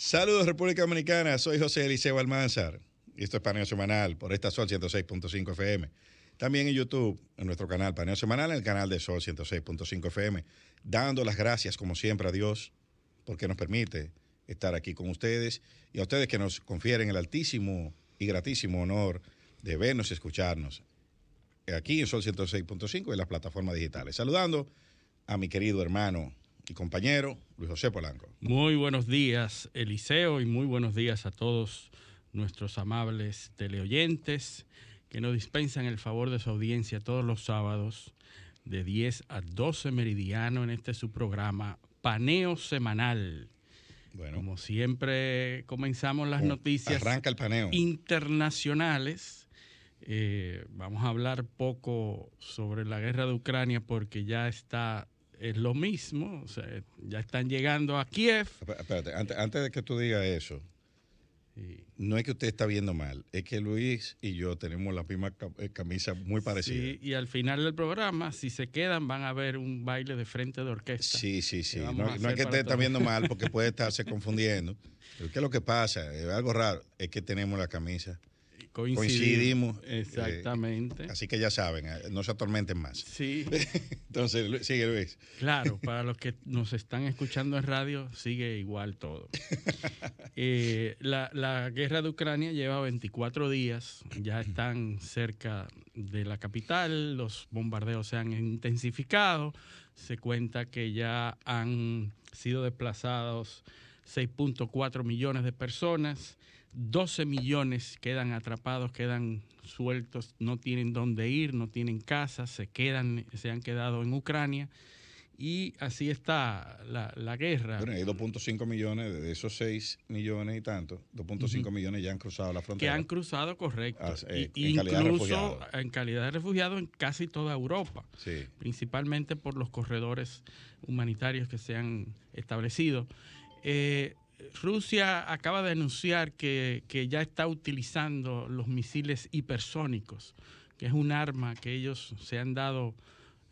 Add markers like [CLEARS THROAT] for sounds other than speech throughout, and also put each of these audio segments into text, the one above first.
Saludos República Dominicana, soy José Eliseo Almanzar. Esto es Paneo Semanal por esta Sol 106.5 FM. También en YouTube, en nuestro canal Paneo Semanal, en el canal de Sol 106.5 FM. Dando las gracias, como siempre, a Dios, porque nos permite estar aquí con ustedes y a ustedes que nos confieren el altísimo y gratísimo honor de vernos y escucharnos aquí en Sol 106.5 y en las plataformas digitales. Saludando a mi querido hermano y compañero Luis José Polanco. Muy buenos días, Eliseo, y muy buenos días a todos nuestros amables teleoyentes que nos dispensan el favor de su audiencia todos los sábados de 10 a 12 meridiano en este su programa Paneo Semanal. Bueno, Como siempre comenzamos las noticias internacionales. Eh, vamos a hablar poco sobre la guerra de Ucrania porque ya está es lo mismo. O sea, ya están llegando a Kiev. Espérate, antes, de que tú digas eso, no es que usted está viendo mal, es que Luis y yo tenemos la misma eh, camisa muy parecida. y al final del programa, si se quedan, van a ver un baile de frente de orquesta. Sí, sí, sí. No, es que usted está viendo mal porque puede [LAUGHS] estarse confundiendo. Pero ¿qué es lo que pasa? Es algo raro, es que tenemos la camisa Coincidimos. Eh, exactamente. así que ya saben, eh, no se atormenten más. Sí. [LAUGHS] Entonces, sigue Luis. Claro, para los que nos están escuchando en radio, sigue igual todo. [LAUGHS] Eh, la, la, guerra de Ucrania lleva 24 días, ya están cerca de la capital, los bombardeos se han intensificado, se cuenta que ya han sido desplazados 6.4 millones de personas 12 millones quedan atrapados, quedan sueltos, no tienen dónde ir, no tienen casa, se, quedan, se han quedado en Ucrania y así está la, guerra. Bueno, hay 2.5 millones, de esos 6 millones y tanto, 2.5 millones ya han cruzado la frontera. Que han cruzado, correcto. Ah, eh, incluso en calidad de refugiado en casi toda Europa, principalmente por los corredores humanitarios que se han establecido. Eh, Rusia acaba de anunciar que, ya está utilizando los misiles hipersónicos, que es un arma que ellos se han dado,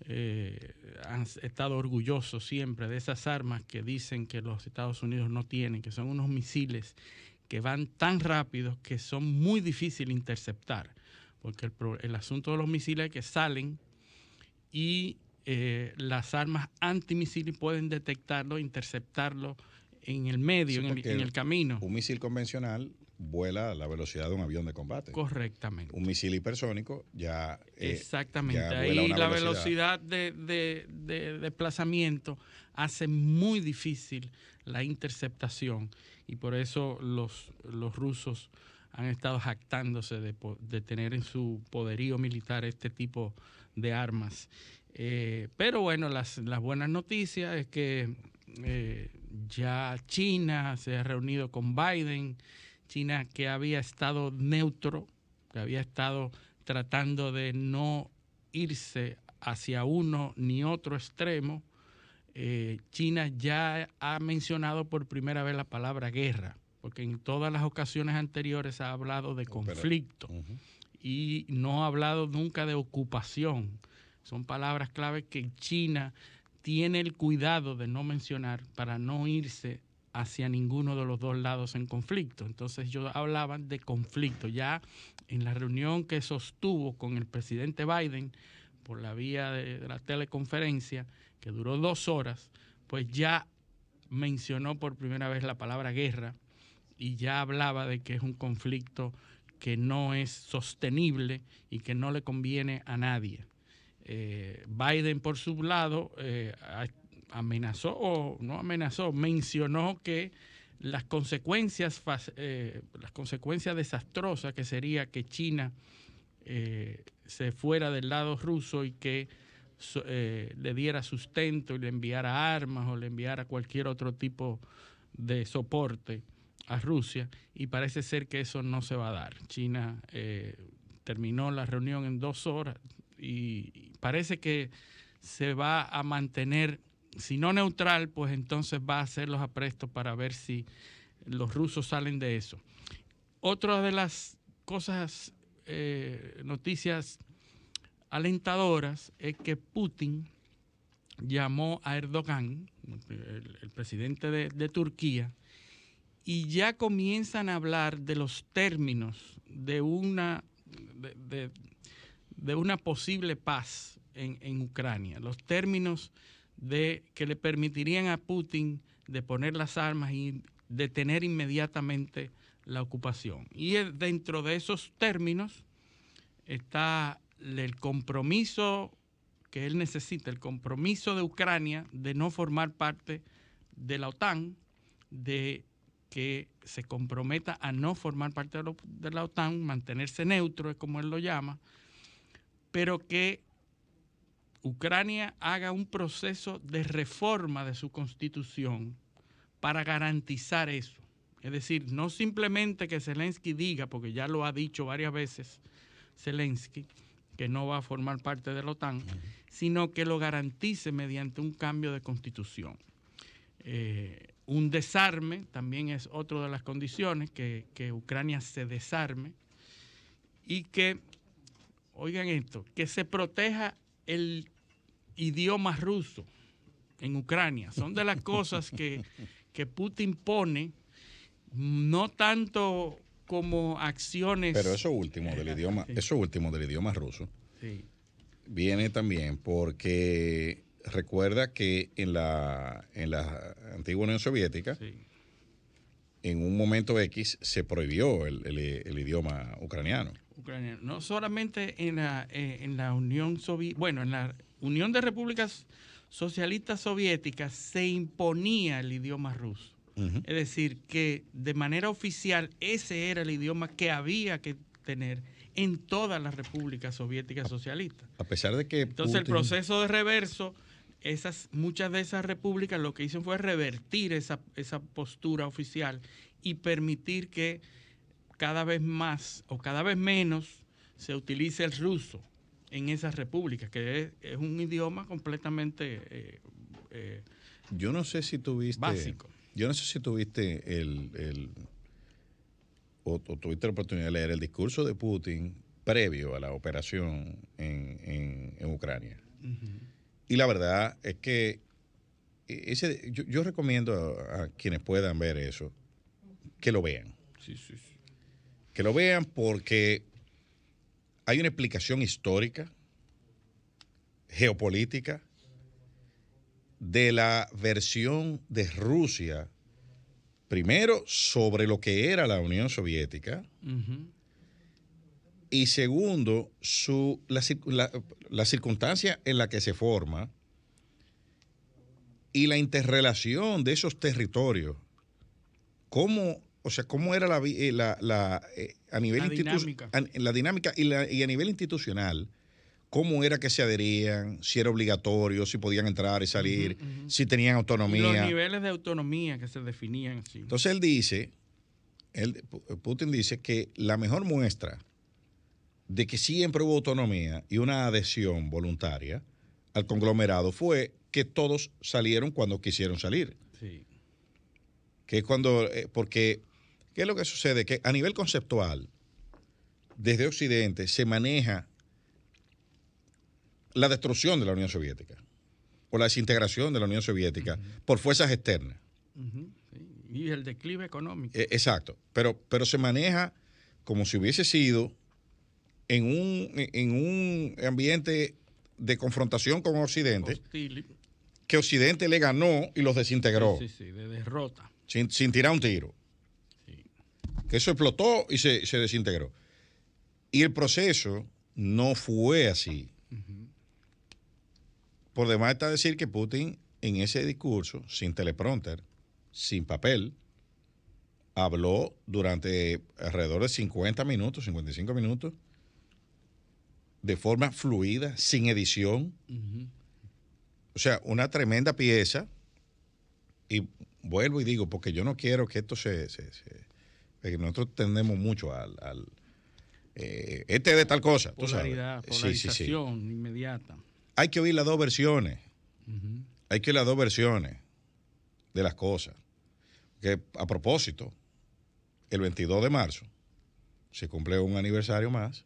eh, han estado orgullosos siempre de esas armas que dicen que los Estados Unidos no tienen, que son unos misiles que van tan rápidos que son muy difíciles de interceptar, porque el, asunto de los misiles es que salen y eh, las armas antimisiles pueden detectarlo, interceptarlo en el medio, en, el, camino. Un misil convencional vuela a la velocidad de un avión de combate. Correctamente. Un misil hipersónico ya. Eh, Exactamente. Ahí la velocidad, de, desplazamiento hace muy difícil la interceptación y por eso los, los rusos han estado jactándose de, tener en su poderío militar este tipo de armas. Eh, pero bueno, las, las, buenas noticias es que eh, ya China se ha reunido con Biden, China que había estado neutro, que había estado tratando de no irse hacia uno ni otro extremo, eh, China ya ha mencionado por primera vez la palabra guerra, porque en todas las ocasiones anteriores ha hablado de conflicto y no ha hablado nunca de ocupación. Son palabras clave que China tiene el cuidado de no mencionar para no irse hacia ninguno de los dos lados en conflicto. Entonces yo hablaba de conflicto. Ya en la reunión que sostuvo con el presidente Biden por la vía de, de la teleconferencia, que duró dos horas, pues ya mencionó por primera vez la palabra guerra y ya hablaba de que es un conflicto que no es sostenible y que no le conviene a nadie. Eh, Biden, por su lado, eh, amenazó, o no amenazó, mencionó que las consecuencias, eh, las consecuencias desastrosas que sería que China se fuera del lado ruso y que le diera sustento y le enviara armas o le enviara cualquier otro tipo de soporte a Rusia y parece ser que eso no se va a dar. China terminó la reunión en dos horas, y parece que se va a mantener, si no neutral, pues entonces va a hacer los aprestos para ver si los rusos salen de eso. Otra de las cosas, eh, noticias alentadoras es que Putin llamó a Erdogan, el, presidente de, Turquía, y ya comienzan a hablar de los términos de una de, de una posible paz en, Ucrania, los términos de, que le permitirían a Putin de poner las armas y detener inmediatamente la ocupación. Y dentro de esos términos está el compromiso que él necesita, el compromiso de Ucrania de no formar parte de la OTAN, de que se comprometa a no formar parte de la OTAN, mantenerse neutro, es como él lo llama, pero que Ucrania haga un proceso de reforma de su constitución para garantizar eso. Es decir, no simplemente que Zelensky diga, porque ya lo ha dicho varias veces Zelensky, que no va a formar parte de la OTAN, sino que lo garantice mediante un cambio de constitución. Eh, un desarme también es otra de las condiciones, que, que Ucrania se desarme y que oigan esto, que se proteja el idioma ruso en Ucrania. Son de las cosas que, [LAUGHS] que Putin pone, no tanto como acciones. Pero eso último del eh, idioma, eso último del idioma ruso. Viene también porque recuerda que en la, en la antigua Unión Soviética, en un momento X, se prohibió el, el, el idioma ucraniano no solamente eh, en la, Unión sovi bueno, en la Unión de Repúblicas Socialistas Soviéticas se imponía el idioma ruso. Es decir, que de manera oficial ese era el idioma que había que tener en todas las repúblicas soviéticas socialistas. A pesar de que... Entonces el proceso de reverso, esas, muchas de esas repúblicas lo que hicieron fue revertir esa postura oficial y permitir que cada vez más o cada vez menos se utiliza el ruso en esas repúblicas, que es, un idioma completamente... Eh, eh, yo no sé si tuviste... Básico. Yo no sé si tuviste el... o, tuviste la oportunidad de leer el discurso de Putin previo a la operación en, en, Ucrania. Y la verdad es que ese, yo, recomiendo a, quienes puedan ver eso que lo vean. sí, sí que lo vean porque hay una explicación histórica, geopolítica, de la versión de Rusia, primero sobre lo que era la Unión Soviética, y segundo, su, la, la, circunstancia en la que se forma y la interrelación de esos territorios, cómo o sea, cómo era la, eh, eh, a nivel institucional, dinámica, la dinámica y, a nivel institucional, cómo era que se adherían, si era obligatorio, si podían entrar y salir, si tenían autonomía. Los niveles de autonomía que se definían. Entonces él dice, él, Putin dice que la mejor muestra de que siempre hubo autonomía y una adhesión voluntaria al conglomerado fue que todos salieron cuando quisieron salir. Sí que cuando, eh, porque ¿Qué es lo que sucede? Que a nivel conceptual, desde Occidente se maneja la destrucción de la Unión Soviética o la desintegración de la Unión Soviética por fuerzas externas. Y el declive económico. E, exacto, pero, pero se maneja como si hubiese sido en un, ambiente de confrontación con Occidente, que Occidente le ganó y los desintegró. Sí, sí, de derrota. sin tirar un tiro que eso explotó y se, desintegró. Y el proceso no fue así. Por demás está decir que Putin en ese discurso, sin teleprompter, sin papel, habló durante alrededor de 50 minutos, 55 minutos, de forma fluida, sin edición. O sea, una tremenda pieza. Y vuelvo y digo, porque yo no quiero que esto se, se, nosotros tendemos mucho al, al eh, este de tal cosa. ¿tú sabes? polarización inmediata. Hay que oír las dos versiones. Hay que oír las dos versiones de las cosas. Que a propósito, el 22 de marzo se cumple un aniversario más,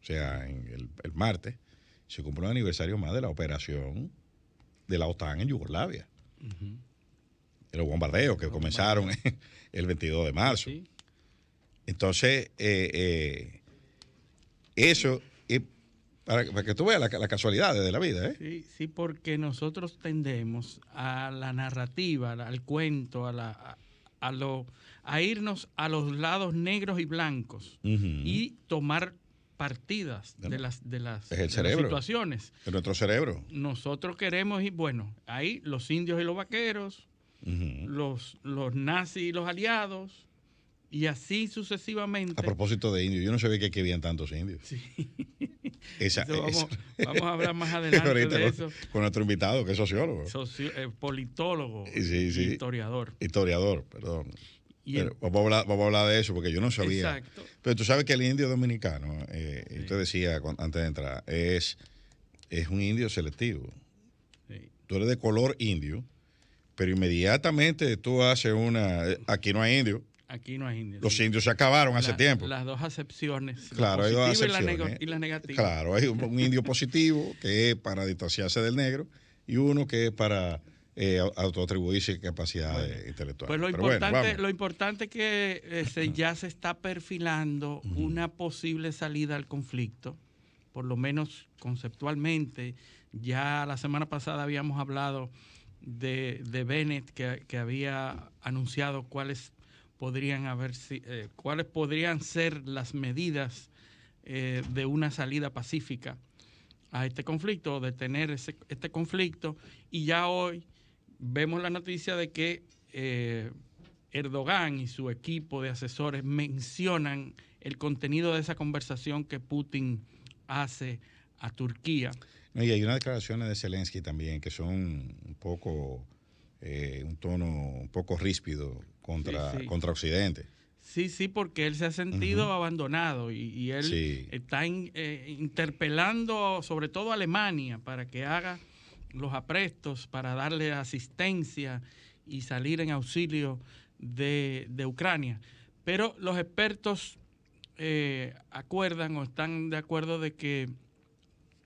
o sea, el, martes, se cumple un aniversario más de la operación de la OTAN en Yugoslavia. los bombardeos que comenzaron [LAUGHS] el 22 de marzo. Entonces, eh, eh, eso para, que tú veas las la casualidades de la vida. ¿eh? Sí, sí, porque nosotros tendemos a la narrativa, al cuento, a, a, irnos a los lados negros y blancos y tomar partidas de las, de las, es el cerebro, situaciones. De nuestro cerebro. Nosotros queremos, y bueno, ahí los indios y los vaqueros, los, los nazis y los aliados, y así sucesivamente. A propósito de indios, yo no sabía que aquí habían tantos indios. Sí. [LAUGHS] vamos, a hablar más adelante [LAUGHS] Con nuestro invitado, que es sociólogo. Eh, politólogo. Historiador. Historiador, perdón. vamos, a hablar, de eso porque yo no sabía. Exacto. Pero tú sabes que el indio dominicano, eh, usted decía antes de entrar, es, es un indio selectivo. Tú eres de color indio, pero inmediatamente tú haces una. Eh, aquí no hay indio. Aquí no hay indios. Los indios se acabaron hace tiempo. Las dos acepciones. Claro, hay dos Y las negativas Claro, hay un, indio positivo que es para distanciarse del negro y uno que es para eh, autoatribuirse capacidades intelectuales. Pues lo importante, es que este, ya se está perfilando una posible salida al conflicto, por lo menos conceptualmente. Ya la semana pasada habíamos hablado de, de Bennett que, que había anunciado cuáles podrían haber, eh, cuáles podrían ser las medidas eh, de una salida pacífica a este conflicto o detener este conflicto. Y ya hoy vemos la noticia de que eh, Erdogan y su equipo de asesores mencionan el contenido de esa conversación que Putin hace a Turquía. Y hay unas declaraciones de Zelensky también que son un poco, un tono un poco ríspido contra, contra Occidente. Sí, sí, porque él se ha sentido abandonado y, él está eh, interpelando sobre todo a Alemania para que haga los aprestos, para darle asistencia y salir en auxilio de, Ucrania. Pero los expertos eh, acuerdan o están de acuerdo de que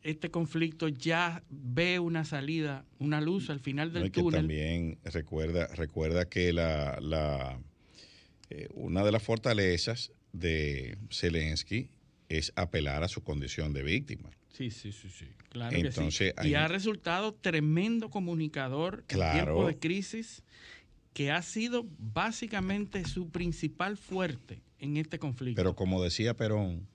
este conflicto ya ve una salida, una luz al final del También recuerda, recuerda que la, eh, una de las fortalezas de Zelensky es apelar a su condición de víctima. Sí, sí, sí, sí. Claro que sí. Y ha resultado tremendo comunicador en tiempo de crisis, que ha sido básicamente su principal fuerte en este conflicto. Pero como decía Perón,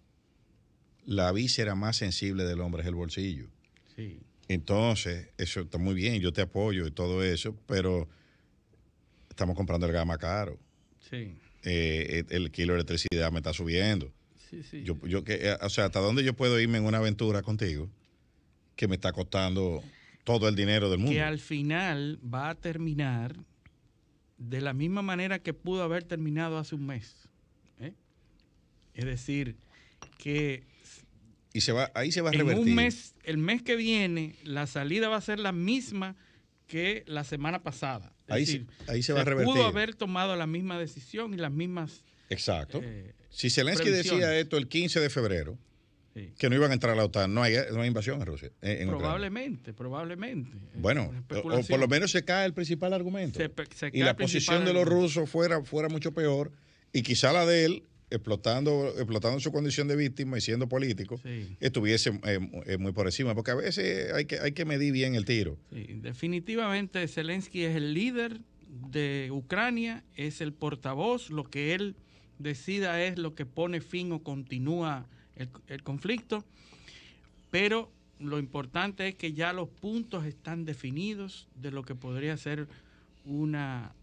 la víscera más sensible del hombre es el bolsillo. Sí. Entonces, eso está muy bien, yo te apoyo y todo eso, pero estamos comprando el gama caro. Sí. Eh, el, kilo de electricidad me está subiendo. Sí, sí. Yo, que, eh, o sea, ¿hasta dónde yo puedo irme en una aventura contigo que me está costando todo el dinero del mundo? Que al final va a terminar de la misma manera que pudo haber terminado hace un mes. ¿eh? Es decir, que y se va, ahí se va a revertir. un mes, el mes que viene, la salida va a ser la misma que la semana pasada. ahí, ahí se, va a revertir. Pudo haber tomado la misma decisión y las mismas. Exacto. Eh, si Zelensky decía esto el 15 de febrero, que no iban a entrar a la OTAN, no hay, no invasión a Rusia. Eh, probablemente, probablemente. Bueno, o por lo menos se cae el principal argumento. y la posición de los rusos fuera, fuera mucho peor y quizá la de él explotando, explotando su condición de víctima y siendo político, estuviese eh, eh, muy por encima, porque a veces hay que, hay que medir bien el tiro. definitivamente Zelensky es el líder de Ucrania, es el portavoz, lo que él decida es lo que pone fin o continúa el, conflicto, pero lo importante es que ya los puntos están definidos de lo que podría ser una,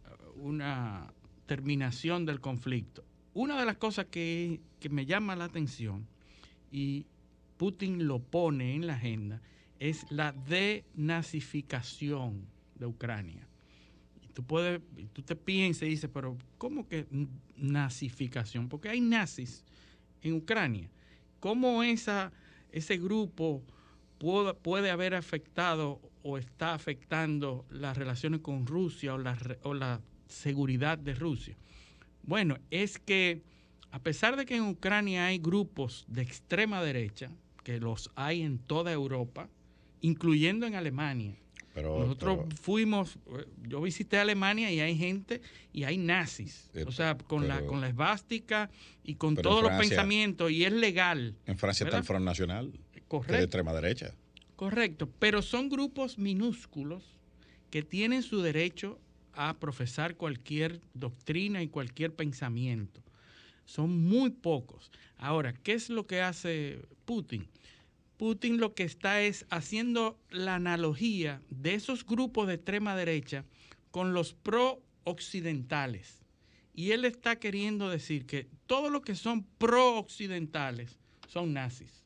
una terminación del conflicto una de las cosas que, me llama la atención y Putin lo pone en la agenda es la denazificación de Ucrania. Y tú, puedes, tú te piensas y dices, pero ¿cómo que nazificación? Porque hay nazis en Ucrania. ¿Cómo esa, ese grupo puede, haber afectado o está afectando las relaciones con Rusia o la seguridad de Rusia? Bueno, es que a pesar de que en Ucrania hay grupos de extrema derecha, que los hay en toda Europa, incluyendo en Alemania. Pero, Nosotros fuimos, eh, yo visité Alemania y hay gente y hay nazis, eh, o sea, con la con la esvástica y con todos los pensamientos y es legal. En Francia está el Front Nacional, Correcto. de extrema derecha. Correcto, pero son grupos minúsculos que tienen su derecho a profesar cualquier doctrina y cualquier pensamiento. Son muy pocos. Ahora, ¿qué es lo que hace Putin? Putin lo que está es haciendo la analogía de esos grupos de extrema derecha con los pro-occidentales. Y él está queriendo decir que todo lo que son pro-occidentales son nazis.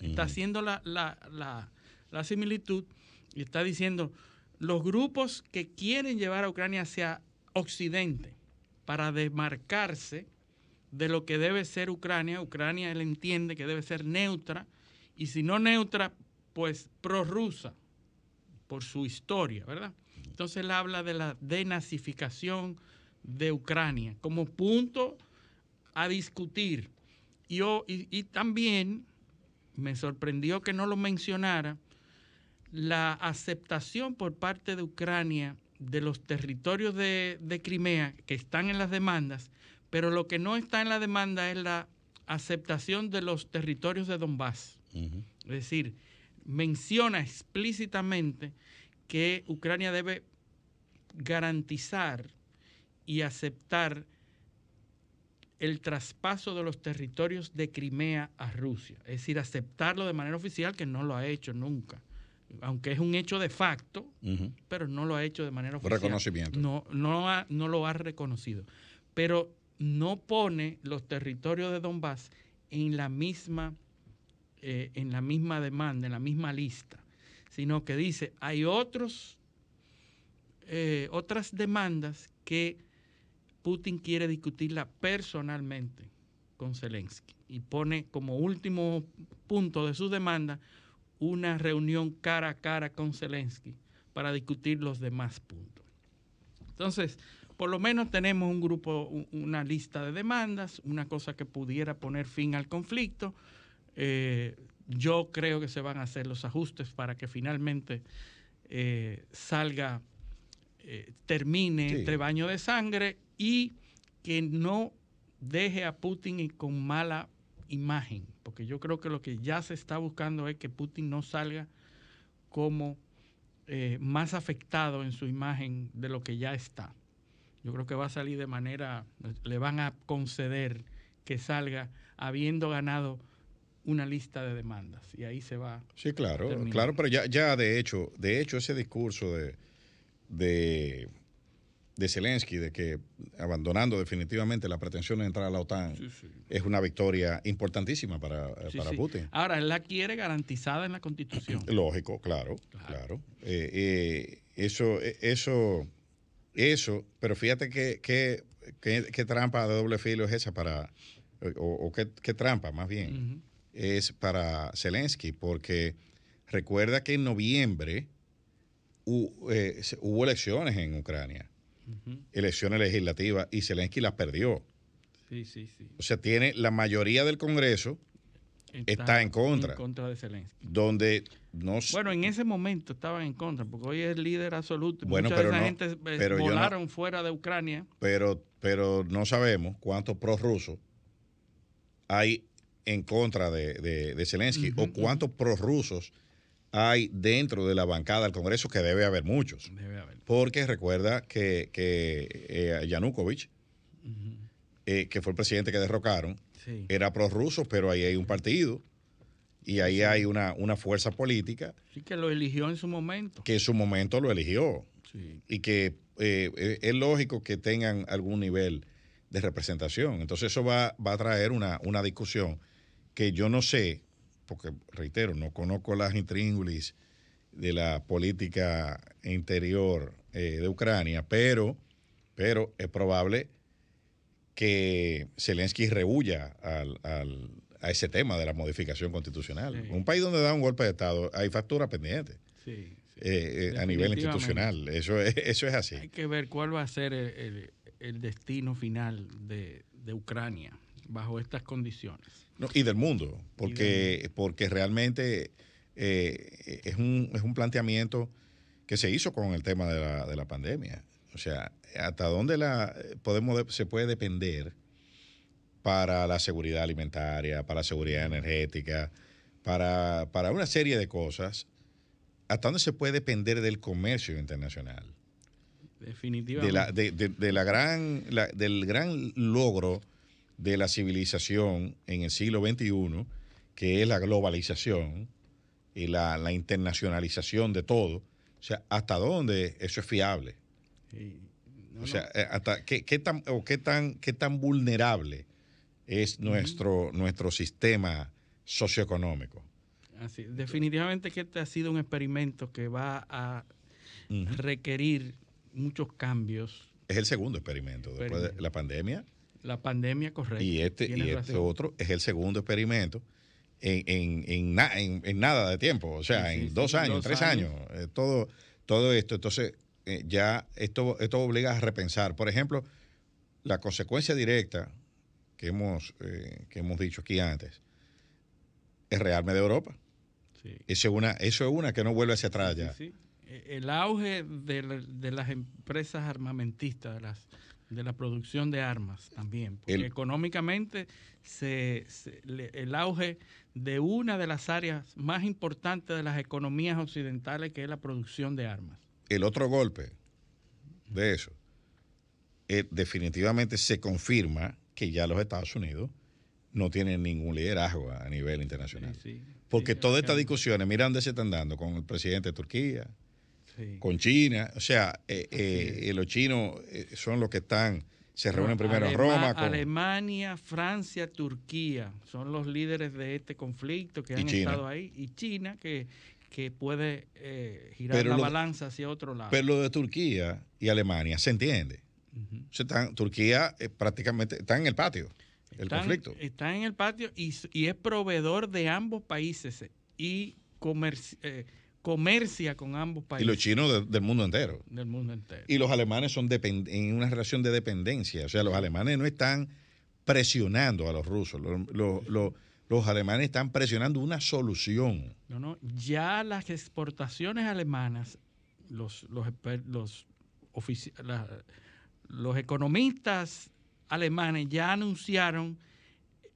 Está haciendo la similitud y está diciendo, los grupos que quieren llevar a Ucrania hacia Occidente para desmarcarse de lo que debe ser Ucrania. Ucrania él entiende que debe ser neutra y si no neutra, pues prorrusa por su historia, ¿verdad? Entonces él habla de la denazificación de Ucrania como punto a discutir. Yo oh, y también me sorprendió que no lo mencionara la aceptación por parte de Ucrania de los territorios de, Crimea que están en las demandas, pero lo que no está en la demanda es la aceptación de los territorios de Donbass. Es decir, menciona explícitamente que Ucrania debe garantizar y aceptar el traspaso de los territorios de Crimea a Rusia, es decir, aceptarlo de manera oficial que no lo ha hecho nunca aunque es un hecho de facto, pero no lo ha hecho de manera oficial. Reconocimiento. No, no, ha, no lo ha reconocido. Pero no pone los territorios de Donbass en la misma, eh, en la misma demanda, en la misma lista, sino que dice, hay otros, eh, otras demandas que Putin quiere discutirla personalmente con Zelensky y pone como último punto de su demanda una reunión cara a cara con Zelensky para discutir los demás puntos. Entonces, por lo menos tenemos un grupo, una lista de demandas, una cosa que pudiera poner fin al conflicto. Eh, yo creo que se van a hacer los ajustes para que finalmente eh, salga, eh, termine entre este baño de sangre y que no deje a Putin con mala imagen, porque yo creo que lo que ya se está buscando es que Putin no salga como eh, más afectado en su imagen de lo que ya está. Yo creo que va a salir de manera, le van a conceder que salga habiendo ganado una lista de demandas y ahí se va. Sí, claro, claro, pero ya, ya de hecho, de hecho ese discurso de de Zelensky de que abandonando definitivamente la pretensión de entrar a la OTAN es una victoria importantísima para, eh, Putin. Ahora, él la quiere garantizada en la Constitución. [CLEARS THROAT] Lógico, claro, claro. Eh, eh, eso, eso, eso, pero fíjate qué trampa de doble filo es esa para, o, qué, trampa más bien, es para Zelensky, porque recuerda que en noviembre hubo elecciones en Ucrania elecciones legislativas y Zelensky las perdió. O sea, tiene la mayoría del Congreso está, en contra. contra de Zelensky. Donde no Bueno, en ese momento estaban en contra, porque hoy es líder absoluto. Bueno, Mucha pero de esa gente eh, volaron fuera de Ucrania. Pero, pero no sabemos cuántos prorrusos hay en contra de, de, Zelensky o cuántos prorrusos hay dentro de la bancada del Congreso, que debe haber muchos. Porque recuerda que, eh, Yanukovych, eh, que fue el presidente que derrocaron, era prorruso, pero ahí hay un partido y ahí hay una, fuerza política. Sí, que lo eligió en su momento. Que en su momento lo eligió. Y que eh, es lógico que tengan algún nivel de representación. Entonces eso va, a traer una, una discusión que yo no sé porque reitero, no conozco las intríngulis de la política interior eh, de Ucrania, pero, pero es probable que Zelensky rehuya al, a ese tema de la modificación constitucional. Un país donde da un golpe de Estado, hay facturas pendientes. Eh, eh, a nivel institucional, eso es, eso es así. Hay que ver cuál va a ser el, destino final de, de Ucrania bajo estas condiciones. y del mundo, porque, porque realmente eh, es, un, es un planteamiento que se hizo con el tema de la, de la pandemia. O sea, hasta dónde la podemos se puede depender para la seguridad alimentaria, para la seguridad energética, para, para una serie de cosas, hasta dónde se puede depender del comercio internacional. Definitivamente. De la, la gran, del gran logro de la civilización en el siglo XXI, que es la globalización y la, internacionalización de todo. O sea, ¿hasta dónde eso es fiable? o sea, eh, hasta qué, qué tan, o qué, tan, qué tan vulnerable es nuestro, nuestro sistema socioeconómico. Así, definitivamente que este ha sido un experimento que va a requerir muchos cambios. Es el segundo experimento, experimento. después de la pandemia. La pandemia, correcta. Y este, este otro es el segundo experimento en, en, nada de tiempo, o sea, en dos años, tres años, eh, todo, todo esto. Entonces, eh, ya esto, esto obliga a repensar. Por ejemplo, la consecuencia directa que hemos, eh, hemos dicho aquí antes es rearme de Europa. Eso, es una, eso es una que no vuelve hacia atrás ya. E, el auge de, de las empresas armamentistas, de las de la producción de armas también, porque económicamente se, el auge de una de las áreas más importantes de las economías occidentales, que es la producción de armas. El otro golpe de eso, eh, definitivamente se confirma que ya los Estados Unidos no tienen ningún liderazgo a, nivel internacional. porque todas estas discusiones, mira dónde se están dando con el presidente de Turquía, con China. O sea, eh, eh, los chinos eh, son los que están, se reúnen primero en Roma. Alemania, Francia, Turquía son los líderes de este conflicto que han estado ahí. Y China, que, que puede girar la balanza hacia otro lado. Pero lo de Turquía y Alemania se entiende. Turquía prácticamente está en el patio, el conflicto. Está en el patio y, es proveedor de ambos países y comercial comercia con ambos países. Y los chinos del mundo entero. Del mundo entero. Y los alemanes son en una relación de dependencia. O sea, los alemanes no están presionando a los rusos. Los, los, los, alemanes están presionando una solución. No, no. Ya las exportaciones alemanas, los, los, los, los economistas alemanes ya anunciaron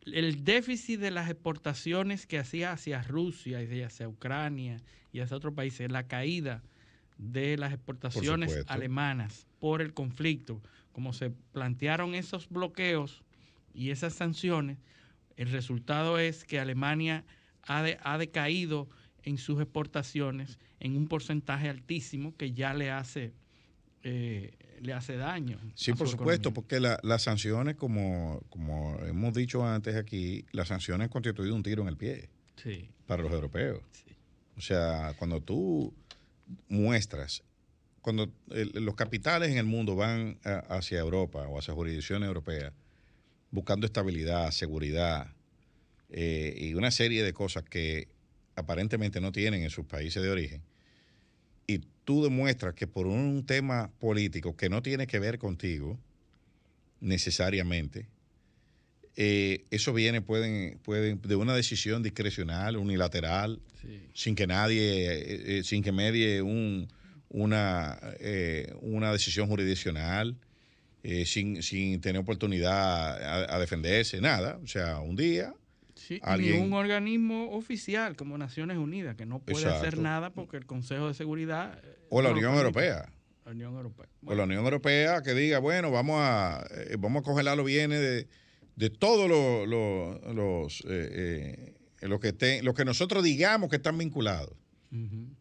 el déficit de las exportaciones que hacía hacia Rusia y hacia Ucrania y hacia otros países, la caída de las exportaciones alemanas por el conflicto, como se plantearon esos bloqueos y esas sanciones, el resultado es que Alemania ha, ha decaído en sus exportaciones en un porcentaje altísimo que ya le hace eh, le hace daño. Sí, por supuesto, porque las sanciones, como, como hemos dicho antes aquí, las sanciones han constituido un tiro en el pie para los europeos. O sea, cuando tú muestras, cuando los capitales en el mundo van hacia Europa o hacia jurisdicciones europeas, buscando estabilidad, seguridad eh, y una serie de cosas que aparentemente no tienen en sus países de origen, tú demuestras que por un tema político que no tiene que ver contigo necesariamente, eh, eso viene pueden, de una decisión discrecional, unilateral, sin que nadie, eh, eh, sin que medie un, una, una decisión jurisdiccional, sin, tener oportunidad a defenderse, nada. O sea, un día ni un organismo oficial como Naciones Unidas, que no puede hacer nada porque el Consejo de Seguridad... O la Unión Europea. O la Unión Europea que diga, bueno, vamos a, eh, vamos a congelar los bienes de, de todos los, los, los, eh, eh, que estén, los que nosotros digamos que están vinculados.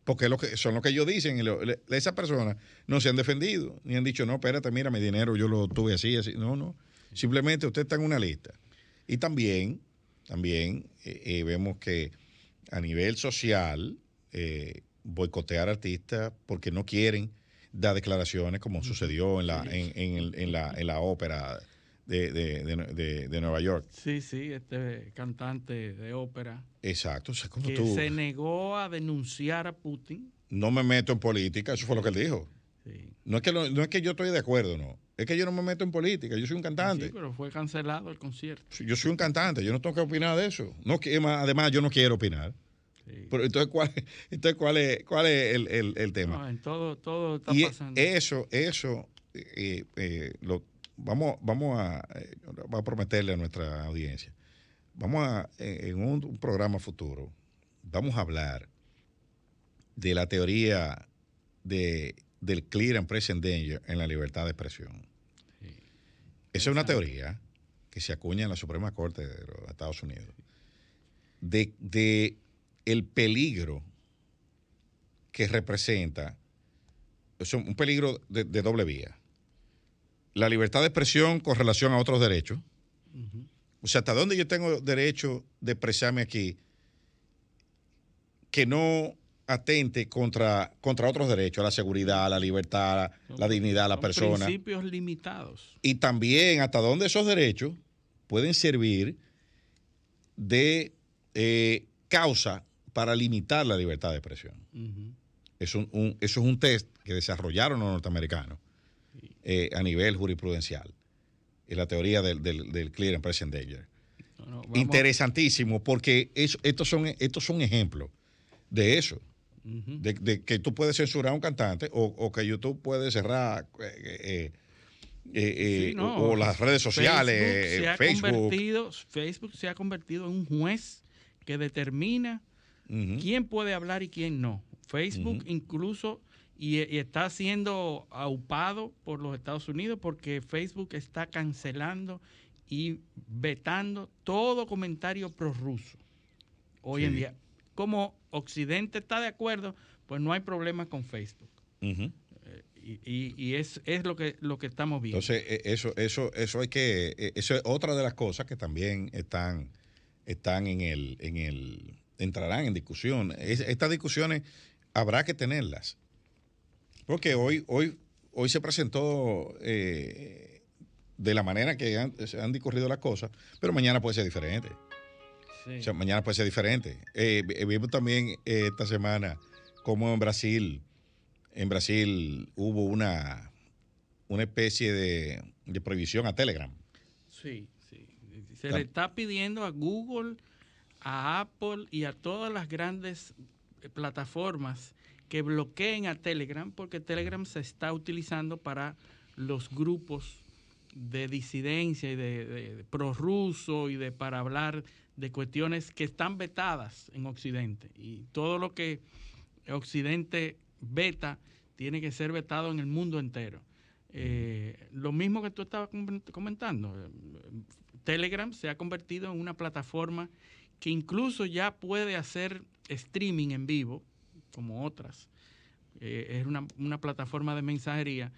Porque lo que, son lo que ellos dicen, y esas personas no se han defendido, ni han dicho, no, espérate, mira, mi dinero yo lo tuve así, así. No, no. Simplemente usted está en una lista. Y también también eh, eh, vemos que a nivel social eh, boicotear artistas porque no quieren dar declaraciones como sucedió en la, en, en, la, en la ópera de, Nueva York. Sí, sí, este cantante de ópera. Exacto. que se negó a denunciar a Putin. No me meto en política, eso fue lo que él dijo. No, es que no es que yo estoy de acuerdo, no. Es que yo no me meto en política, yo soy un ah, cantante. Sí, pero fue cancelado el concierto. Yo soy un cantante, yo no tengo que opinar de eso. No, además, yo no quiero opinar. Pero entonces, ¿cuál, entonces, ¿cuál es, cuál es el, tema? todo, está y Eso, eso, eh, eh, lo, vamos, vamos eh, a, prometerle a nuestra audiencia. Vamos a, en un, programa futuro, vamos a hablar de la teoría de, del clear and present danger en la libertad de expresión. Esa es una teoría que se acuña en la Suprema Corte de los Estados Unidos de, el peligro que representa, un peligro de, doble vía. La libertad de expresión con relación a otros derechos. O sea, ¿hasta dónde yo tengo derecho de expresarme aquí? Que no atente contra, contra otros derechos, a la seguridad, a la libertad, la, dignidad de la persona. Principios limitados. Y también hasta dónde esos derechos pueden servir de eh, causa para limitar la libertad de expresión. eso es un test que desarrollaron los norteamericanos eh, a nivel jurisprudencial. Es la teoría del, clear and present danger. Interesantísimo, porque estos, son, estos son ejemplos de eso de, que tú puedes censurar a un cantante o, que YouTube puede cerrar eh, eh, eh, o, las redes sociales, Facebook. Se Facebook. Ha convertido, se ha convertido en un juez que determina quién puede hablar y quién no. Facebook incluso y, está siendo aupado por los Estados Unidos porque Facebook está cancelando y vetando todo comentario prorruso hoy en día como Occidente está de acuerdo, pues no hay problema con Facebook. Eh, y, es, lo que lo que estamos viendo. Entonces, eh, eso, eso, eso hay que, eh, eso es otra de las cosas que también están, están en el, entrarán en discusión. estas discusiones habrá que tenerlas. Porque hoy, hoy, hoy se presentó de la manera que se han discurrido las cosas, pero mañana puede ser diferente mañana puede ser diferente. Eh, eh, vimos también eh, esta semana cómo en Brasil, en Brasil hubo una, una especie de, prohibición a Telegram. Sí, Se le está pidiendo a Google, a Apple y a todas las grandes plataformas que bloqueen a Telegram porque Telegram se está utilizando para los grupos de disidencia y de, de prorruso y de para hablar de cuestiones que están vetadas en Occidente. Y todo lo que Occidente veta tiene que ser vetado en el mundo entero. Eh, lo mismo que tú estabas comentando, eh, Telegram se ha convertido en una plataforma que incluso ya puede hacer streaming en vivo, como otras. Eh, es una, una plataforma de mensajería,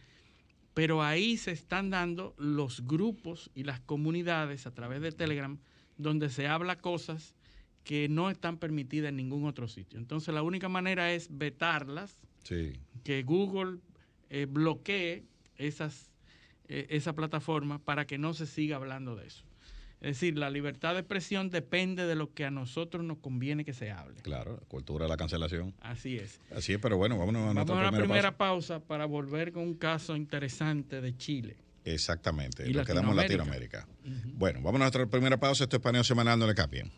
pero ahí se están dando los grupos y las comunidades a través de Telegram donde se habla cosas que no están permitidas en ningún otro sitio. Entonces la única manera es vetarlas, que Google eh, bloquee esas, eh, esa plataforma para que no se siga hablando de eso. Es decir, la libertad de expresión depende de lo que a nosotros nos conviene que se hable. Claro, cultura de la cancelación. Así es. Así es, pero bueno, vamos a, vamos a una primera, pausa para volver con un caso interesante de Chile. Exactamente, lo quedamos en Latinoamérica. Bueno, vamos a nuestra primera pausa. Esto es paneo semanal, no le cambien.